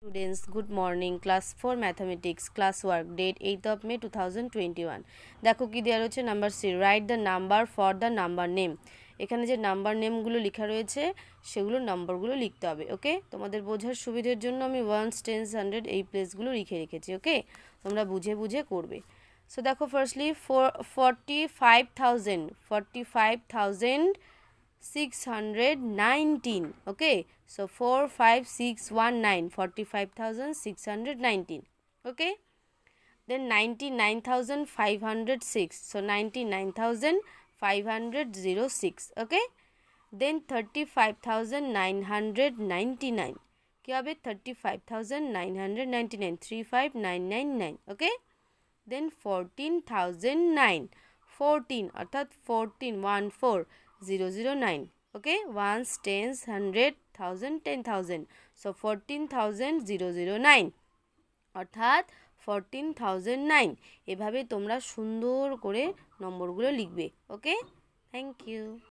students good morning class four mathematics class work date eight of May two thousand twenty one দেখো কী দেওয়া রয়েছে number see write the number for the number name এখানে যে number নেমগুলো লেখা রয়েছে সেগুলোর নাম্বারগুলো লিখতে হবে ওকে তোমাদের বোঝার সুবিধের জন্য আমি ওয়ান টেন্স হান্ড্রেড এই প্লেসগুলো লিখে রেখেছি ওকে তোমরা বুঝে বুঝে করবে সো দেখো firstly four forty five thousand forty five thousand 6619 okay so 45619 45619 okay then 99506 so 99506 okay then 35999 kya 35999 35999 okay then 14009 14 अर्थात 14 1 4 009 okay ones tens hundred thousand ten thousand so fourteen thousand zero zero nine অর্থাৎ fourteen thousand nine এভাবে তোমরা সুন্দর করে নম্বরগুলো লিখবে okay thank you